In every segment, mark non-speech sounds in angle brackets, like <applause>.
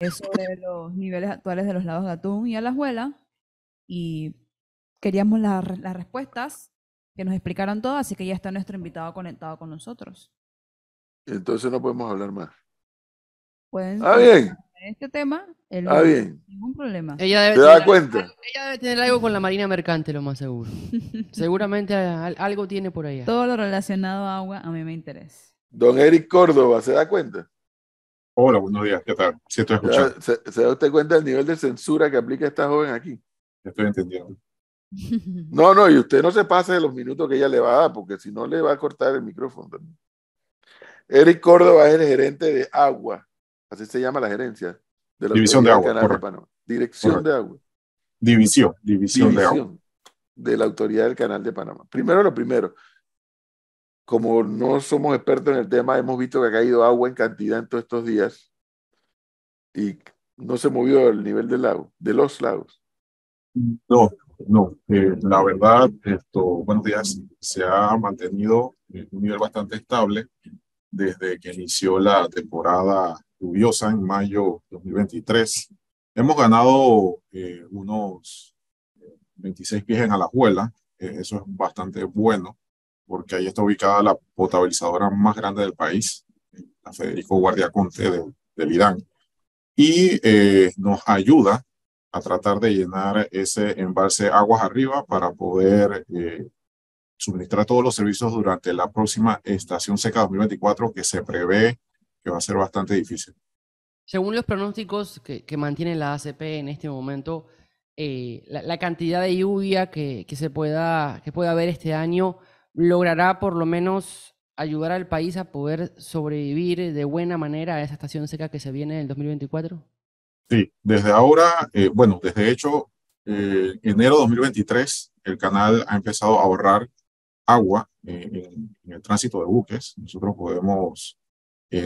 sobre los niveles actuales de los lagos de atún y alajuela y queríamos las respuestas que nos explicaran todo, así que ya está nuestro invitado conectado con nosotros. Entonces no podemos hablar más. Pueden ah, bien. este tema, el ah, bien. ningún problema. Ella debe da cuenta? ella debe tener algo con la marina mercante, lo más seguro. <laughs> Seguramente algo tiene por allá. Todo lo relacionado a agua a mí me interesa. Don Eric Córdoba, ¿se da cuenta? Hola, buenos días, ¿qué tal? Si estoy escuchando. ¿Se, se, da usted cuenta del nivel de censura que aplica esta joven aquí? Estoy entendiendo. <laughs> No, no, y usted no se pase de los minutos que ella le va a dar, porque si no le va a cortar el micrófono Eric Córdoba es el gerente de agua, así se llama la gerencia. De la División de agua. Canal de Panamá. Dirección de agua. División, división, división de agua. De la autoridad del Canal de Panamá. Primero lo primero, como no somos expertos en el tema, hemos visto que ha caído agua en cantidad en todos estos días y no se movió el nivel del lago, de los lagos. No, no, eh, la verdad, esto, buenos días, se ha mantenido un nivel bastante estable desde que inició la temporada lluviosa en mayo 2023. Hemos ganado eh, unos 26 eh, pies en Alajuela, eso es bastante bueno porque ahí está ubicada la potabilizadora más grande del país, la Federico Guardia Conte de, del Irán, y eh, nos ayuda a tratar de llenar ese embalse aguas arriba para poder eh, suministrar todos los servicios durante la próxima estación seca 2024 que se prevé que va a ser bastante difícil. Según los pronósticos que, mantiene la ACP en este momento, eh, la, cantidad de lluvia que, que se pueda, que pueda haber este año logrará por lo menos ayudar al país a poder sobrevivir de buena manera a esa estación seca que se viene en el 2024? Sí, desde ahora, eh, bueno, desde hecho, eh, enero de 2023, el canal ha empezado a ahorrar agua eh, en, el tránsito de buques. Nosotros podemos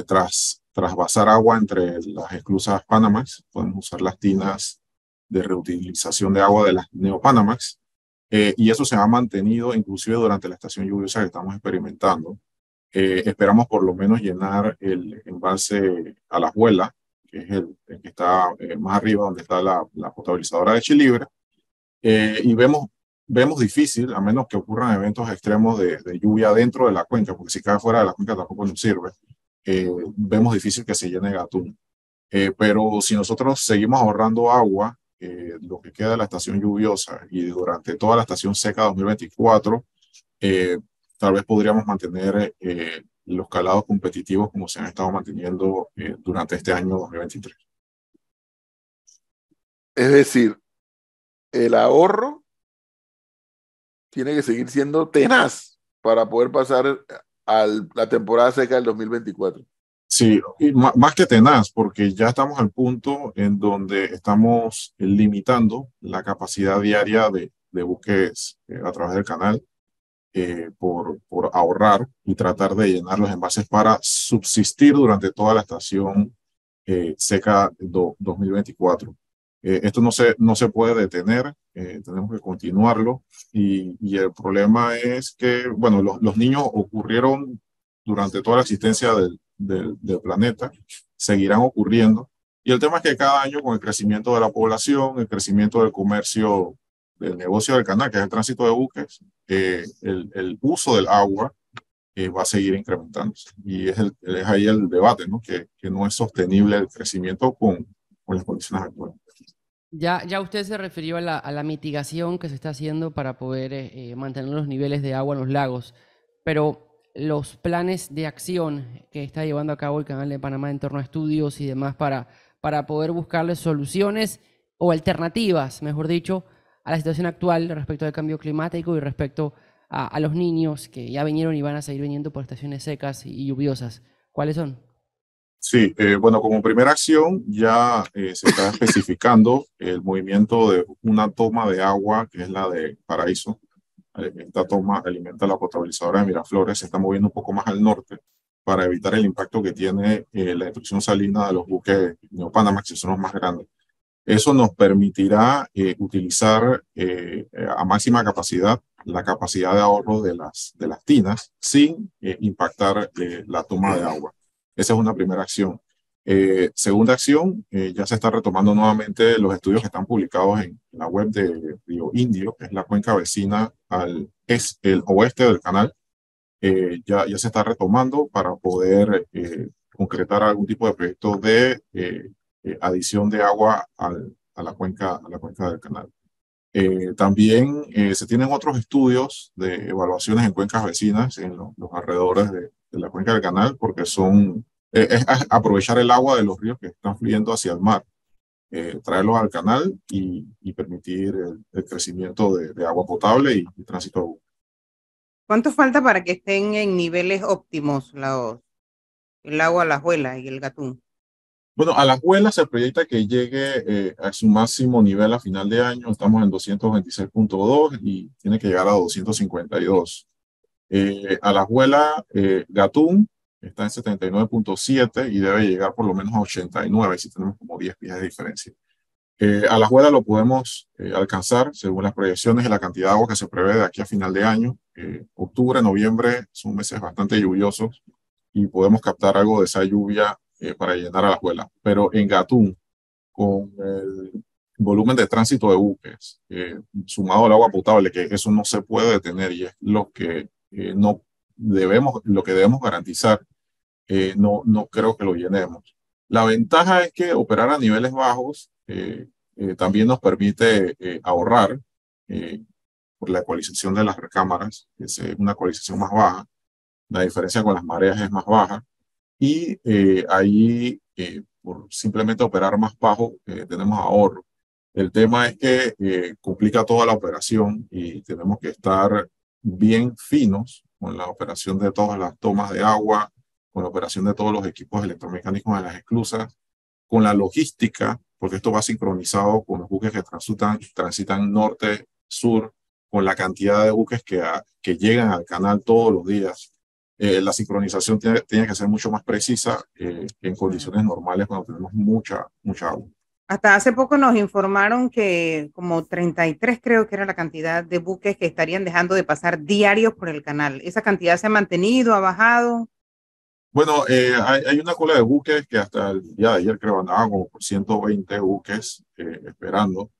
tras, trasvasar agua entre las esclusas Panamax, podemos usar las tinas de reutilización de agua de las neopanamax eh, y eso se ha mantenido inclusive durante la estación lluviosa que estamos experimentando. Eh, esperamos por lo menos llenar el embalse a la abuela, que es el, que está eh, más arriba donde está la, potabilizadora de Chilibre, y vemos, vemos difícil, a menos que ocurran eventos extremos de, de, lluvia dentro de la cuenca, porque si cae fuera de la cuenca tampoco nos sirve, vemos difícil que se llene Gatún. pero si nosotros seguimos ahorrando agua eh, lo que queda de la estación lluviosa y durante toda la estación seca 2024, eh, tal vez podríamos mantener eh, los calados competitivos como se han estado manteniendo durante este año 2023. Es decir, el ahorro tiene que seguir siendo tenaz para poder pasar a la temporada seca del 2024. Sí, más que tenaz, porque ya estamos al punto en donde estamos eh, limitando la capacidad diaria de, de buques eh, a través del canal eh, por, por, ahorrar y tratar de llenar los envases para subsistir durante toda la estación seca 2024. esto no se, no se puede detener, tenemos que continuarlo y, y, el problema es que, bueno, los, los niños ocurrieron durante toda la existencia del, del, planeta, seguirán ocurriendo. Y el tema es que cada año, con el crecimiento de la población, el crecimiento del comercio, del negocio del canal, que es el tránsito de buques, eh, el, uso del agua eh, va a seguir incrementándose. Y es, es ahí el debate, ¿no? Que, que, no es sostenible el crecimiento con, con las condiciones actuales. Ya, ya usted se refirió a la, mitigación que se está haciendo para poder eh, mantener los niveles de agua en los lagos, pero los planes de acción que está llevando a cabo el Canal de Panamá en torno a estudios y demás para, para poder buscarle soluciones o alternativas, mejor dicho, a la situación actual respecto al cambio climático y respecto a, los niños que ya vinieron y van a seguir viniendo por estaciones secas y lluviosas. ¿Cuáles son? Sí, eh, bueno, como primera acción ya eh, se está <laughs> especificando el movimiento de una toma de agua, que es la de Paraíso, toma alimenta la potabilizadora de Miraflores, se está moviendo un poco más al norte para evitar el impacto que tiene eh, la destrucción salina de los buques neopanamas, que son los más grandes. Eso nos permitirá eh, utilizar eh, a máxima capacidad la capacidad de ahorro de las, de las tinas sin impactar la toma de agua. Esa es una primera acción. Eh, segunda acción, eh, ya se está retomando nuevamente los estudios que están publicados en la web de Río Indio, que es la cuenca vecina al es el oeste del canal. Eh, ya, ya se está retomando para poder concretar algún tipo de proyecto de adición de agua a, la cuenca, a la cuenca del canal. también se tienen otros estudios de evaluaciones en cuencas vecinas en los, alrededores de la cuenca del canal, porque son eh, es aprovechar el agua de los ríos que están fluyendo hacia el mar, eh, traerlos al canal y, y permitir el, crecimiento de, agua potable y, tránsito tránsito agua. ¿Cuánto falta para que estén en niveles óptimos el agua la a Juela y el gatún? Bueno, a la Juela se proyecta que llegue eh, a su máximo nivel a final de año. Estamos en 226.2 y tiene que llegar a 252. Eh, a la Juela Gatún está en 79.7 y debe llegar por lo menos a 89, si tenemos como 10 pies de diferencia. Eh, a la juela lo podemos eh, alcanzar según las proyecciones de la cantidad de agua que se prevé de aquí a final de año. Eh, octubre, noviembre son meses bastante lluviosos y podemos captar algo de esa lluvia para llenar a la juela. Pero en Gatún, con el volumen de tránsito de buques, sumado al agua potable, que eso no se puede detener y es lo que no debemos, lo que debemos garantizar eh, no, creo que lo llenemos. La ventaja es que operar a niveles bajos eh, eh, también nos permite ahorrar por la ecualización de las recámaras, que es una ecualización más baja. La diferencia con las mareas es más baja. Y ahí, por simplemente operar más bajo, tenemos ahorro. El tema es que complica toda la operación y tenemos que estar bien finos con la operación de todas las tomas de agua, con la operación de todos los equipos electromecánicos en las esclusas, con la logística, porque esto va sincronizado con los buques que transitan, transitan norte, sur, con la cantidad de buques que, que llegan al canal todos los días. Eh, la sincronización tiene, que ser mucho más precisa eh, en condiciones normales cuando tenemos mucha, mucha agua. Hasta hace poco nos informaron que como 33 creo que era la cantidad de buques que estarían dejando de pasar diarios por el canal. ¿Esa cantidad se ha mantenido, ha bajado? Bueno, eh, hay, una cola de buques que hasta el día de ayer creo andaban como por 120 buques eh, esperando.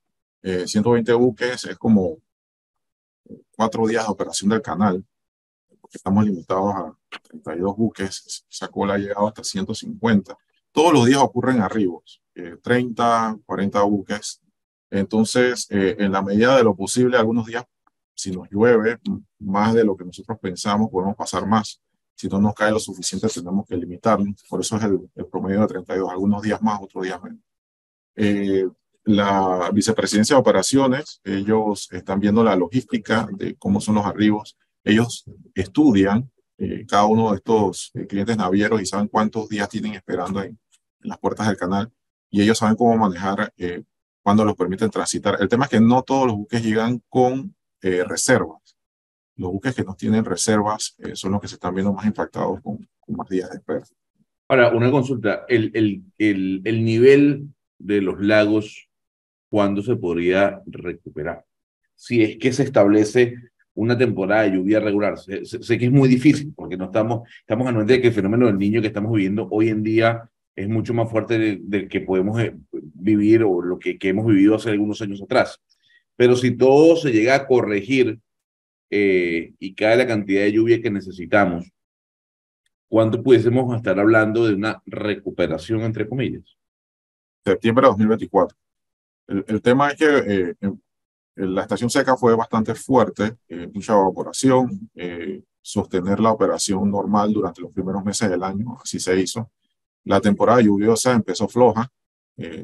120 eh, buques es como cuatro días de operación del canal, porque estamos limitados a 32 buques. Esa cola ha llegado hasta 150. Todos los días ocurren arribos, 30, 40 buques. Entonces, en la medida de lo posible, algunos días, si nos llueve más de lo que nosotros pensamos, podemos pasar más si no nos cae lo suficiente tenemos que limitarnos. Por eso es el, promedio de 32, algunos días más, otros días menos. Eh, la vicepresidencia de operaciones, ellos están viendo la logística de cómo son los arribos. Ellos estudian eh, cada uno de estos eh, clientes navieros y saben cuántos días tienen esperando en, en, las puertas del canal y ellos saben cómo manejar cuando los permiten transitar. El tema es que no todos los buques llegan con reserva los buques que no tienen reservas eh, son los que se están viendo más impactados con, con más días de espera. Ahora, una consulta, el, el, el, nivel de los lagos, ¿cuándo se podría recuperar? Si es que se establece una temporada de lluvia regular. Sé, que es muy difícil porque no estamos, estamos a de que el fenómeno del niño que estamos viviendo hoy en día es mucho más fuerte del, que podemos eh, vivir o lo que, que, hemos vivido hace algunos años atrás. Pero si todo se llega a corregir eh, y cae la cantidad de lluvia que necesitamos, ¿cuánto pudiésemos estar hablando de una recuperación, entre comillas? Septiembre de 2024. El, el tema es que eh, em, eh, la estación seca fue bastante fuerte, mucha evaporación, sostener la operación normal durante los primeros meses del año, así se hizo. La temporada lluviosa empezó floja,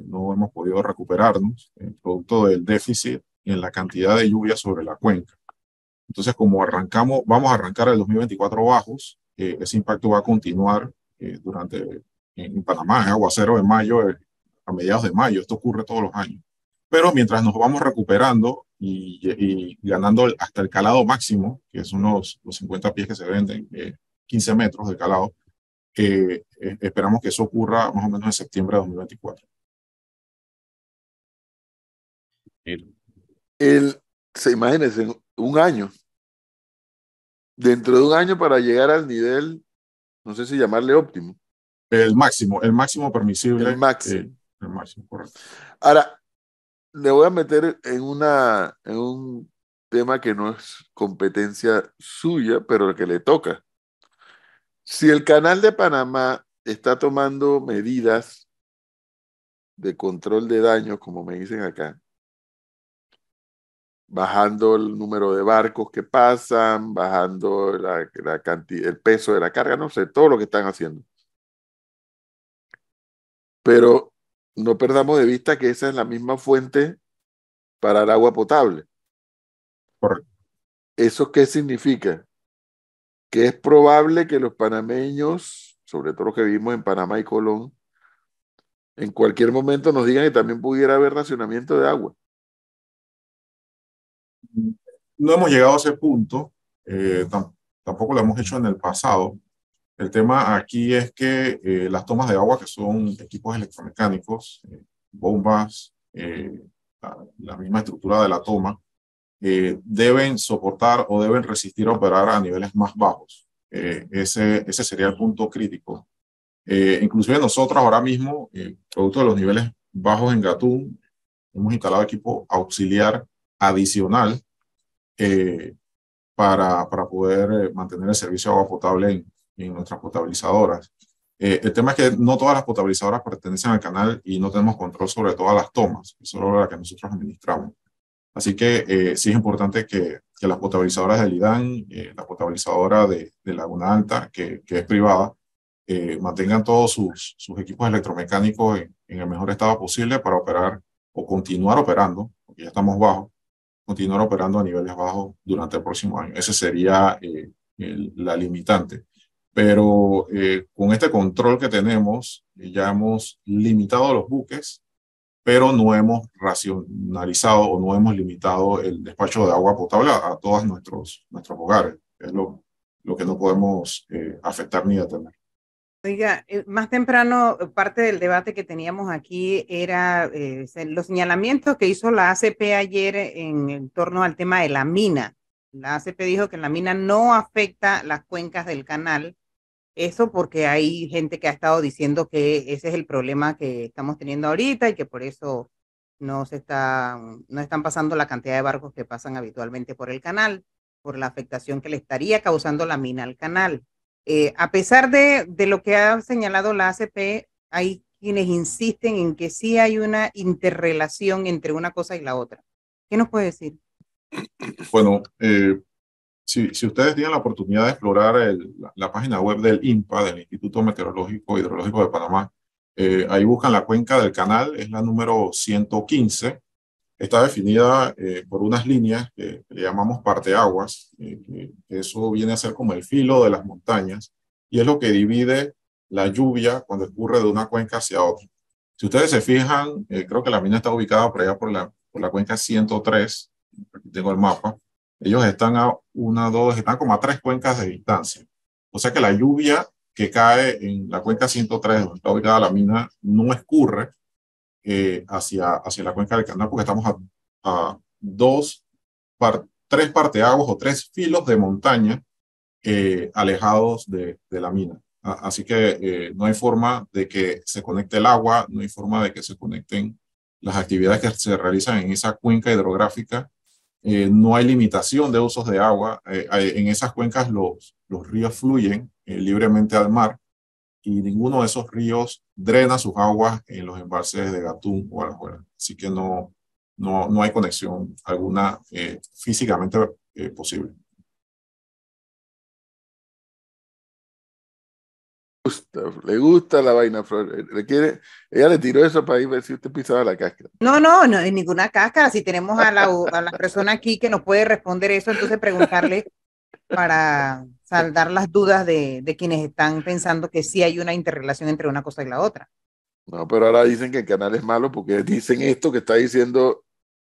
no hemos podido recuperarnos, producto del déficit en la cantidad de lluvia sobre la cuenca. Entonces, como arrancamos, vamos a arrancar el 2024 bajos, eh, ese impacto va a continuar eh, durante, en, Panamá, en aguacero de mayo, eh, a mediados de mayo, esto ocurre todos los años. Pero mientras nos vamos recuperando y, ganando hasta el calado máximo, que es unos los 50 pies que se venden, 15 metros de calado, esperamos que eso ocurra más o menos en septiembre de 2024. El, se imagínense, un año. Dentro de un año para llegar al nivel, no sé si llamarle óptimo. El máximo, el máximo permisible. El máximo. Eh, máximo, Ahora, le voy a meter en, una, en un tema que no es competencia suya, pero que le toca. Si el canal de Panamá está tomando medidas de control de daños, como me dicen acá, bajando el número de barcos que pasan, bajando el peso de la carga, no sé, todo lo que están haciendo. Pero no perdamos de vista que esa es la misma fuente para el agua potable. ¿Eso qué significa? Que es probable que los panameños, sobre todo los que vivimos en Panamá y Colón, en cualquier momento nos digan que también pudiera haber racionamiento de agua no hemos llegado a ese punto, eh, tampoco lo hemos hecho en el pasado. El tema aquí es que eh, las tomas de agua, que son equipos electromecánicos, eh, bombas, la, misma estructura de la toma, deben soportar o deben resistir a operar a niveles más bajos. ese, ese sería el punto crítico. inclusive nosotros ahora mismo, producto de los niveles bajos en Gatún, hemos instalado equipo auxiliar adicional eh, para, para, poder eh, mantener el servicio de agua potable en, nuestras potabilizadoras. Eh, el tema es que no todas las potabilizadoras pertenecen al canal y no tenemos control sobre todas las tomas, solo la que nosotros administramos. Así que sí es importante que, que las potabilizadoras del IDAN, la potabilizadora de, Laguna Alta, que, que es privada, mantengan todos sus, sus equipos electromecánicos en, en, el mejor estado posible para operar o continuar operando, porque ya estamos bajos, continuar operando a niveles bajos durante el próximo año. Esa sería eh, la limitante. Pero eh, con este control que tenemos, eh, ya hemos limitado los buques, pero no hemos racionalizado o no hemos limitado el despacho de agua potable a, todos nuestros, nuestros hogares. Es lo, lo que no podemos afectar ni detener. Eh, más temprano eh, parte del debate que teníamos aquí era eh, los señalamientos que hizo la ACP ayer en, torno al tema de la mina. La ACP dijo que la mina no afecta las cuencas del canal. Eso porque hay gente que ha estado diciendo que ese es el problema que estamos teniendo ahorita y que por eso no se está, no están pasando la cantidad de barcos que pasan habitualmente por el canal, por la afectación que le estaría causando la mina al canal. Eh, a pesar de, lo que ha señalado la ACP, hay quienes insisten en que sí hay una interrelación entre una cosa y la otra. ¿Qué nos puede decir? Bueno, eh, si, ustedes tienen la oportunidad de explorar la, página web del INPA, del Instituto Meteorológico Hidrológico de Panamá, eh, ahí buscan la cuenca del canal, es la número 115, está definida eh, por unas líneas que, le llamamos parteaguas, eh, que eso viene a ser como el filo de las montañas, y es lo que divide la lluvia cuando ocurre de una cuenca hacia otra. Si ustedes se fijan, eh, creo que la mina está ubicada por allá por la, por la cuenca 103, aquí tengo el mapa, ellos están a una, dos, están como a tres cuencas de distancia. O sea que la lluvia que cae en la cuenca 103, donde está ubicada la mina, no escurre, eh, hacia, hacia la cuenca del canal, porque estamos a, a dos, tres parteaguas o tres filos de montaña eh, alejados de, la mina. así que eh, no hay forma de que se conecte el agua, no hay forma de que se conecten las actividades que se realizan en esa cuenca hidrográfica. no hay limitación de usos de agua. en esas cuencas los, los ríos fluyen libremente al mar y ninguno de esos ríos drena sus aguas en los embalses de Gatún o Alajuela. Así que no, no, no hay conexión alguna eh, físicamente eh, posible. le gusta la vaina, eh, le quiere, ella le tiró eso para ir a ver si usted pisaba la cáscara. No, no, no, ninguna cáscara. Si tenemos a la, a la persona aquí que nos puede responder eso, entonces preguntarle para saldar las dudas de, quienes están pensando que sí hay una interrelación entre una cosa y la otra. No, pero ahora dicen que el canal es malo porque dicen esto que está diciendo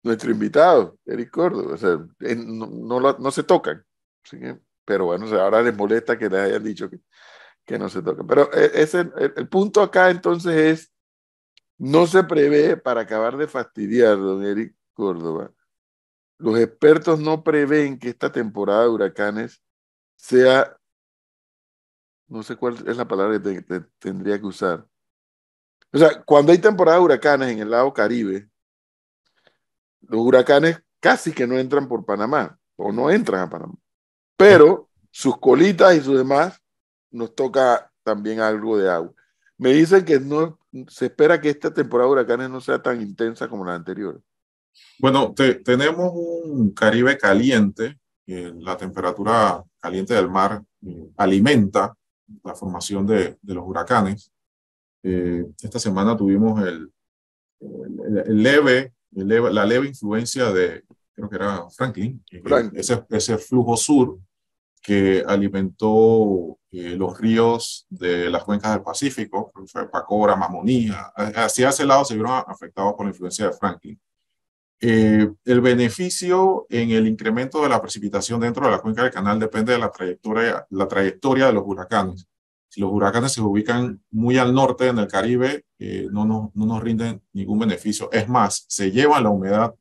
nuestro invitado, Eric Córdoba. O sea, no, no, se tocan. Pero bueno, ahora les molesta que les hayan dicho que, que no se tocan. Pero eh, ese, el, punto acá entonces es, no se prevé, para acabar de fastidiar, don Eric Córdoba, los expertos no prevén que esta temporada de huracanes sea, no sé cuál es la palabra que tendría que usar. O sea, cuando hay temporada de huracanes en el lado Caribe, los huracanes casi que no entran por Panamá, o no entran a Panamá. Pero sus colitas y sus demás nos toca también algo de agua. Me dicen que no se espera que esta temporada de huracanes no sea tan intensa como la anterior. Bueno, tenemos un Caribe caliente la temperatura caliente del mar eh, alimenta la formación de, los huracanes. Eh, esta semana tuvimos el, leve, la leve influencia de, creo que era Franklin, eh, Ese, flujo sur que alimentó los ríos de las cuencas del Pacífico, Pacora, Mamonía, hacia ese lado se vieron afectados por la influencia de Franklin. Eh, el beneficio en el incremento de la precipitación dentro de la cuenca del canal depende de la trayectoria, la trayectoria de los huracanes. Si los huracanes se ubican muy al norte en el Caribe, eh, no, nos, rinden ningún beneficio. Es más, se llevan la humedad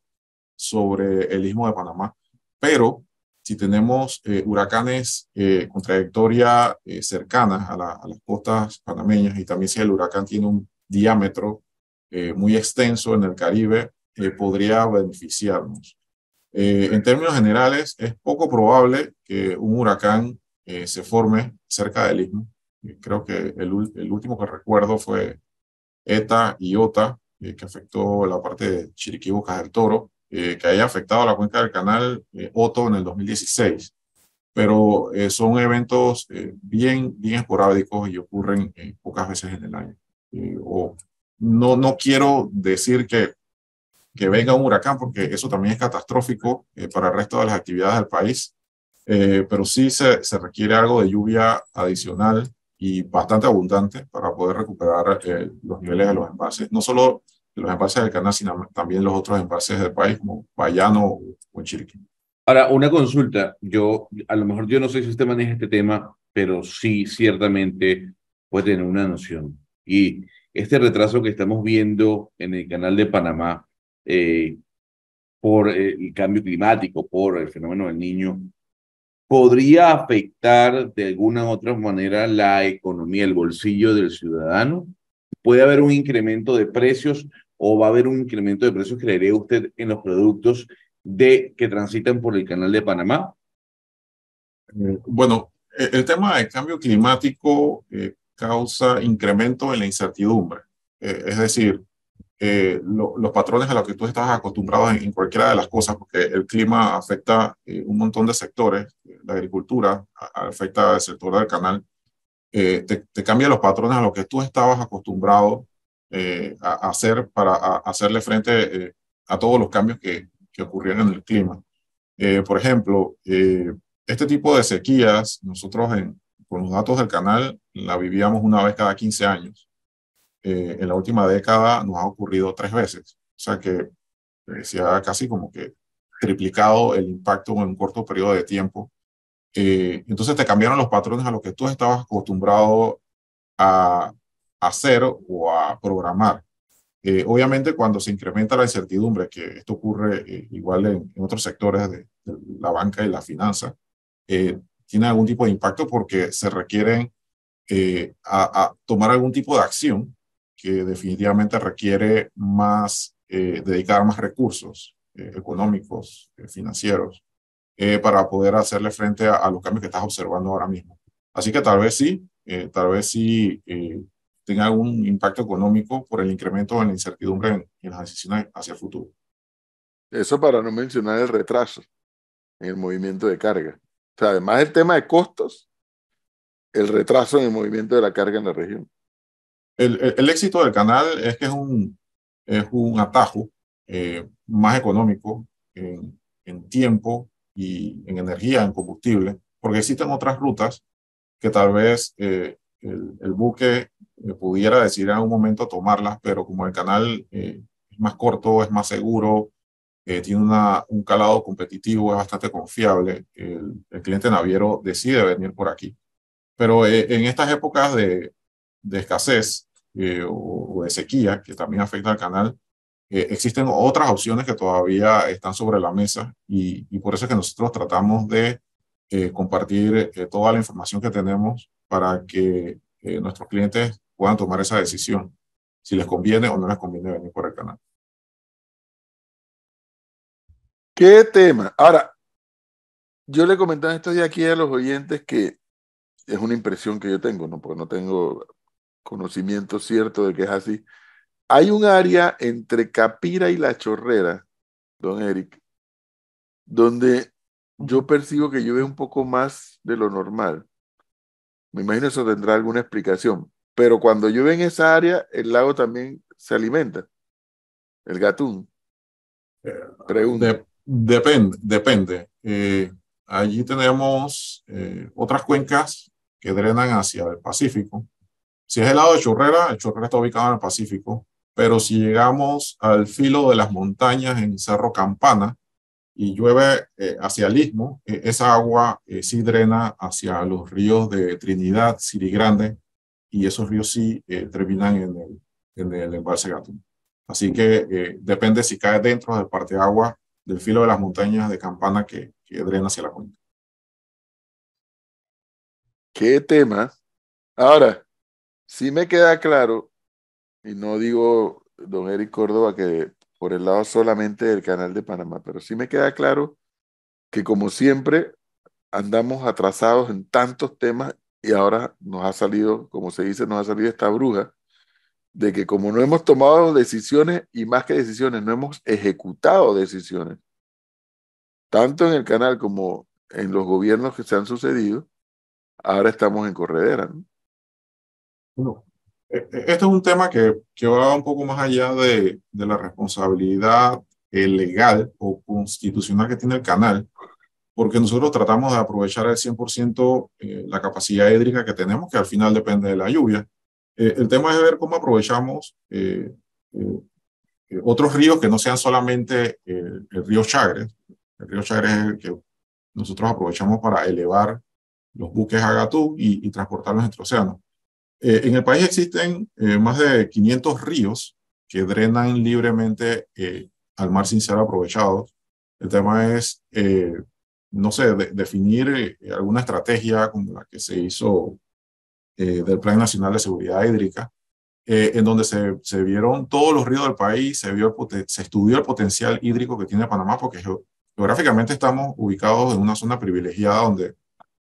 sobre el istmo de Panamá, pero si tenemos eh, huracanes con trayectoria cercana a, las costas panameñas y también si el huracán tiene un diámetro muy extenso en el Caribe, podría beneficiarnos. Eh, en términos generales, es poco probable que un huracán eh, se forme cerca del istmo. Eh, creo que el, último que recuerdo fue ETA y OTA, que afectó la parte de Chiriquí, Bocas del Toro, que haya afectado la cuenca del canal OTO en el 2016 pero son eventos bien, bien esporádicos y ocurren pocas veces en el año. o no, no quiero decir que que venga un huracán, porque eso también es catastrófico eh, para el resto de las actividades del país, eh, pero sí se, se, requiere algo de lluvia adicional y bastante abundante para poder recuperar eh, los niveles de los embalses, no solo los embalses del canal, sino también los otros embalses del país, como Bayano o Chiriquí. Ahora, una consulta. Yo, a lo mejor yo no sé si usted maneja este tema, pero sí, ciertamente puede tener una noción. Y este retraso que estamos viendo en el canal de Panamá, eh, por eh, el cambio climático, por el fenómeno del niño, podría afectar de alguna u otra manera la economía, el bolsillo del ciudadano? ¿Puede haber un incremento de precios o va a haber un incremento de precios, creería usted, en los productos de, que transitan por el canal de Panamá? Eh, bueno, e-, el tema del cambio climático causa incremento en la incertidumbre. es decir, eh, los patrones a los que tú estás acostumbrado en, cualquiera de las cosas, porque el clima afecta eh, un montón de sectores, eh, la agricultura afecta al sector del canal, te, te, cambia los patrones a los que tú estabas acostumbrado a, hacer para hacerle frente a todos los cambios que, que ocurrieron en el clima. por ejemplo, este tipo de sequías, nosotros en, con los datos del canal la vivíamos una vez cada 15 años eh, en la última década nos ha ocurrido tres veces. O sea que eh, se ha casi como que triplicado el impacto en un corto periodo de tiempo. Eh, entonces te cambiaron los patrones a los que tú estabas acostumbrado a, hacer o a programar. obviamente cuando se incrementa la incertidumbre, que esto ocurre igual en, otros sectores de, la banca y la finanza, tiene algún tipo de impacto porque se requieren a, tomar algún tipo de acción que definitivamente requiere más, eh, dedicar más recursos eh, económicos, eh, financieros, para poder hacerle frente a, los cambios que estás observando ahora mismo. Así que tal vez sí, tal vez sí tenga algún impacto económico por el incremento en la incertidumbre en, en las decisiones hacia el futuro. Eso para no mencionar el retraso en el movimiento de carga. O sea, además del tema de costos, el retraso en el movimiento de la carga en la región el, el, éxito del canal es que es un, es un atajo eh, más económico en, en, tiempo y en energía, en combustible, porque existen otras rutas que tal vez eh, el, buque eh, pudiera decidir en un momento tomarlas, pero como el canal es más corto, es más seguro, tiene una, un calado competitivo, es bastante confiable, el, cliente naviero decide venir por aquí. Pero en estas épocas de, de escasez eh, o, de sequía, que también afecta al canal, eh, existen otras opciones que todavía están sobre la mesa y, por eso es que nosotros tratamos de eh, compartir toda la información que tenemos para que nuestros clientes puedan tomar esa decisión, si les conviene o no les conviene venir por el canal. ¿Qué tema? Ahora, yo le comentaba esto de aquí a los oyentes que es una impresión que yo tengo, ¿no? Porque no tengo conocimiento cierto de que es así. Hay un área entre Capira y La Chorrera, don Eric, donde yo percibo que llueve un poco más de lo normal. Me imagino eso tendrá alguna explicación. Pero cuando llueve en esa área, el lago también se alimenta. El gatún. Pregunta. Eh, depende, depende. Eh, allí tenemos eh, otras cuencas que drenan hacia el Pacífico si es el lado de Chorrera, el Churrera está ubicado en el Pacífico, pero si llegamos al filo de las montañas en Cerro Campana y llueve eh, hacia el istmo, eh, esa agua eh, sí drena hacia los ríos de Trinidad, Sirigrande, y esos ríos sí terminan en el, en el embalse Gatún. Así que depende si cae dentro del parte de agua del filo de las montañas de Campana que, que drena hacia la cuenca. ¿Qué tema? Ahora, Sí me queda claro, y no digo, don Eric Córdoba, que por el lado solamente del canal de Panamá, pero sí me queda claro que como siempre andamos atrasados en tantos temas y ahora nos ha salido, como se dice, nos ha salido esta bruja de que como no hemos tomado decisiones y más que decisiones, no hemos ejecutado decisiones, tanto en el canal como en los gobiernos que se han sucedido, ahora estamos en corredera. Bueno, este eh, eh, es un tema que, que, va un poco más allá de, de la responsabilidad eh, legal o constitucional que tiene el canal, porque nosotros tratamos de aprovechar al 100% la capacidad hídrica que tenemos, que al final depende de la lluvia. el tema es ver cómo aprovechamos otros ríos que no sean solamente el, río Chagres. El río Chagres es el que nosotros aprovechamos para elevar los buques a Gatú y, y transportarlos entre océanos eh, en el país existen eh, más de 500 ríos que drenan libremente eh, al mar sin ser aprovechados. El tema es, no sé, definir alguna estrategia como la que se hizo del Plan Nacional de Seguridad Hídrica, en donde se, vieron todos los ríos del país, se, vio se estudió el potencial hídrico que tiene Panamá, porque geográficamente estamos ubicados en una zona privilegiada donde,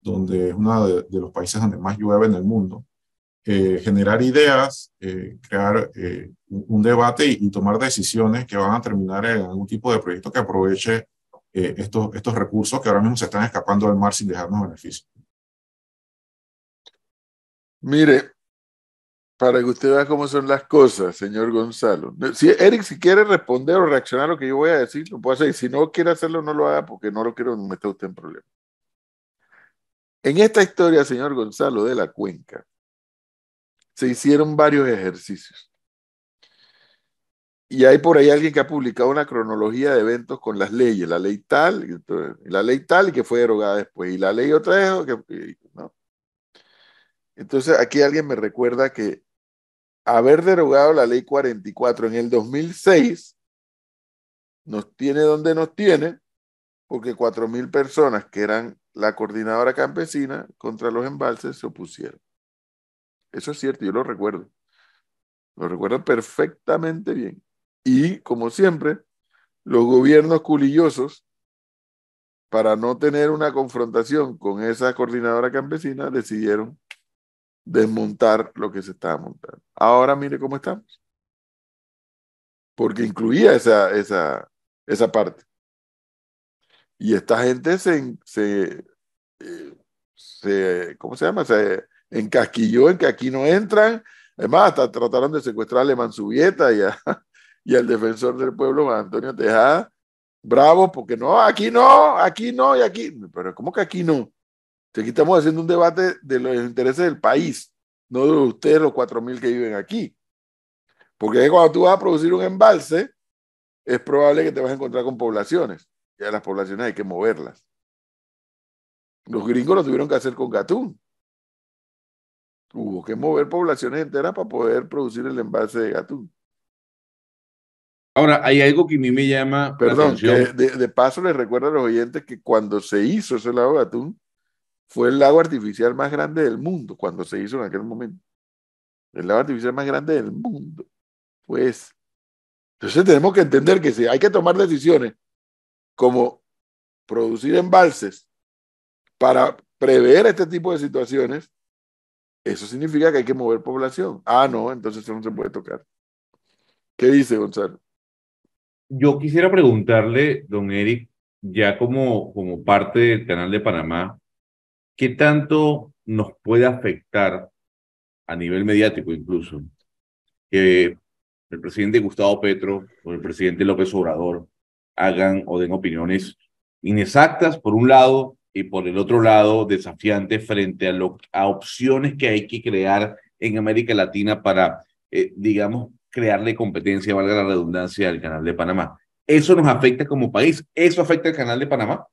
donde es uno de, de los países donde más llueve en el mundo. Eh, generar ideas, eh, crear eh, un debate y, tomar decisiones que van a terminar en algún tipo de proyecto que aproveche estos, estos recursos que ahora mismo se están escapando del mar sin dejarnos beneficio. Mire, para que usted vea cómo son las cosas, señor Gonzalo. Si Eric, si quiere responder o reaccionar a lo que yo voy a decir, lo puede hacer. Si no quiere hacerlo, no lo haga porque no lo quiero meter usted en problemas. En esta historia, señor Gonzalo, de la cuenca, se hicieron varios ejercicios. Y hay por ahí alguien que ha publicado una cronología de eventos con las leyes, la ley tal, y la ley tal y que fue derogada después, y la ley otra que, ¿no? Entonces aquí alguien me recuerda que haber derogado la ley 44 en el 2006 nos tiene donde nos tiene, porque 4.000 personas que eran la coordinadora campesina contra los embalses se opusieron. Eso es cierto, yo lo recuerdo. Lo recuerdo perfectamente bien. Y, como siempre, los gobiernos culillosos, para no tener una confrontación con esa coordinadora campesina, decidieron desmontar lo que se estaba montando. Ahora mire cómo estamos. Porque incluía esa, esa, esa parte. Y esta gente se, se, eh, se ¿cómo se llama? Se encasquilló en que aquí no entran. Además, hasta trataron de secuestrarle a y, <laughs> y al defensor del pueblo, Antonio Tejada. Bravo, porque no, aquí no, aquí no y aquí. Pero ¿cómo que aquí no? Si aquí estamos haciendo un debate de los intereses del país, no de ustedes, los 4.000 que viven aquí. Porque cuando tú vas a producir un embalse, es probable que te vas a encontrar con poblaciones. Y a las poblaciones hay que moverlas. Los gringos lo tuvieron que hacer con Gatún hubo que mover poblaciones enteras para poder producir el embalse de Gatún Ahora, hay algo que a mí me llama. Perdón, de, paso les recuerdo a los oyentes que cuando se hizo ese lago de fue el lago artificial más grande del mundo, cuando se hizo en aquel momento. El lago artificial más grande del mundo. Pues, entonces tenemos que entender que si hay que tomar decisiones como producir embalses para prever este tipo de situaciones, eso significa que hay que mover población. Ah, no, entonces eso no se puede tocar. ¿Qué dice Gonzalo? Yo quisiera preguntarle, don Eric, ya como, como parte del Canal de Panamá, ¿qué tanto nos puede afectar a nivel mediático incluso que el presidente Gustavo Petro o el presidente López Obrador hagan o den opiniones inexactas, por un lado, y por el otro lado desafiante frente a, lo, a opciones que hay que crear en América Latina para, eh, digamos, crearle competencia, valga la redundancia, al Canal de Panamá. ¿Eso nos afecta como país? ¿Eso afecta al Canal de Panamá?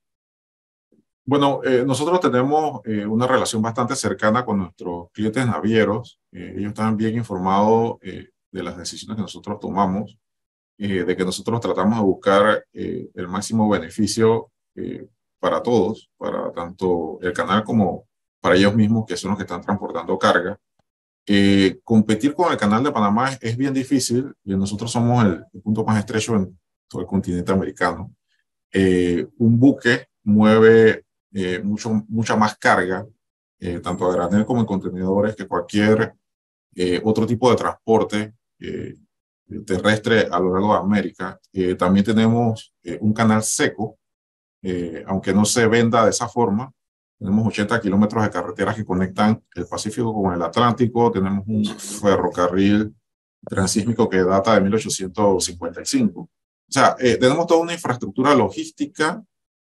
Bueno, eh, nosotros tenemos eh, una relación bastante cercana con nuestros clientes navieros. ellos están bien informados de las decisiones que nosotros tomamos, de que nosotros tratamos de buscar el máximo beneficio eh, para todos, para tanto el canal como para ellos mismos, que son los que están transportando carga. Eh, competir con el canal de Panamá es, bien difícil y nosotros somos el, punto más estrecho en todo el continente americano. Eh, un buque mueve eh, mucho, mucha más carga, tanto a granel como en contenedores, que cualquier otro tipo de transporte terrestre a lo largo de América. también tenemos un canal seco, eh, aunque no se venda de esa forma, tenemos 80 kilómetros de carreteras que conectan el Pacífico con el Atlántico, tenemos un ferrocarril transísmico que data de 1855. O sea, eh, tenemos toda una infraestructura logística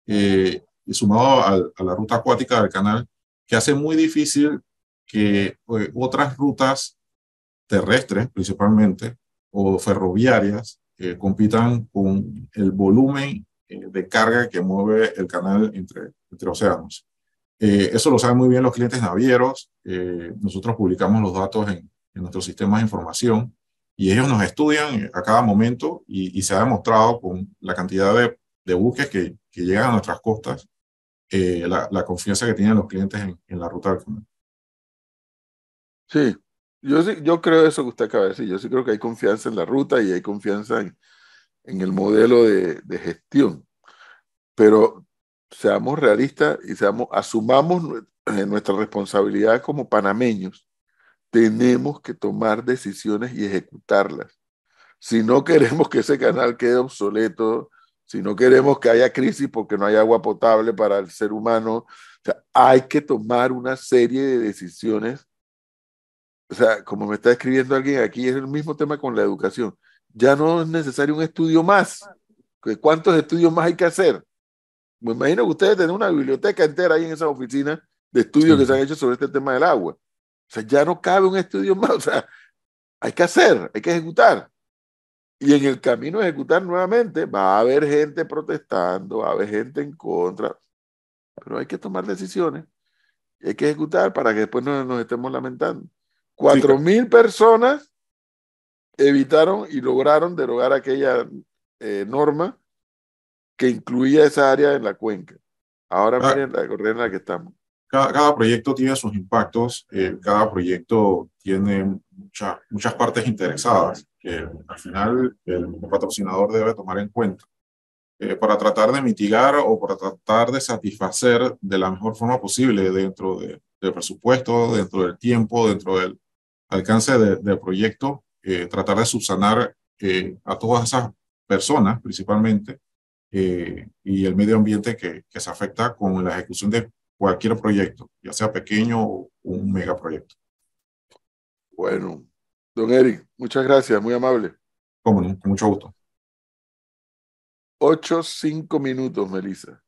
eh, y sumado a la ruta acuática del canal que hace muy difícil que eh, otras rutas terrestres principalmente o ferroviarias compitan con el volumen eh, de carga que mueve el canal entre, entre océanos. Eh, eso lo saben muy bien los clientes navieros. Eh, nosotros publicamos los datos en, en nuestros sistemas de información y ellos nos estudian a cada momento y, se ha demostrado con la cantidad de, de buques que, que, llegan a nuestras costas la, la, confianza que tienen los clientes en, la ruta del Sí, yo, yo creo eso que usted acaba de decir. Yo sí creo que hay confianza en la ruta y hay confianza en, en el modelo de, gestión. Pero seamos realistas y seamos, asumamos eh, nuestra responsabilidad como panameños. Tenemos que tomar decisiones y ejecutarlas. Si no <laughs> queremos que ese canal quede obsoleto, si no queremos que haya crisis porque no hay agua potable para el ser humano, hay que tomar una serie de decisiones. O sea, como me está escribiendo alguien aquí, es el mismo tema con la educación ya no es necesario un estudio más. ¿Cuántos estudios más hay que hacer? Me imagino que ustedes tienen una biblioteca entera ahí en esa oficina de estudios que se han hecho sobre este tema del agua. O sea, ya no cabe un estudio más. <laughs> O sea, hay que hacer, hay que ejecutar. Y en el camino a ejecutar nuevamente va a haber gente protestando, va a haber gente en contra, pero hay que tomar decisiones y hay que ejecutar para que después no nos estemos lamentando. Cuatro mil personas evitaron y lograron derogar aquella eh, norma que incluía esa área en la cuenca. Ahora miren la corriente en la que estamos. Cada, proyecto tiene sus impactos, eh, cada proyecto tiene muchas muchas partes interesadas que al final el patrocinador debe tomar en cuenta. Eh, para tratar de mitigar o para tratar de satisfacer de la mejor forma posible dentro del presupuesto, dentro del tiempo, dentro del alcance del proyecto, eh, tratar de subsanar eh, a todas esas personas principalmente eh, y el medio ambiente que, se afecta con la ejecución de cualquier proyecto, ya sea pequeño o un megaproyecto. Bueno, don Eric, muchas gracias, muy amable. Como no, con mucho gusto. Ocho, cinco minutos, Melissa.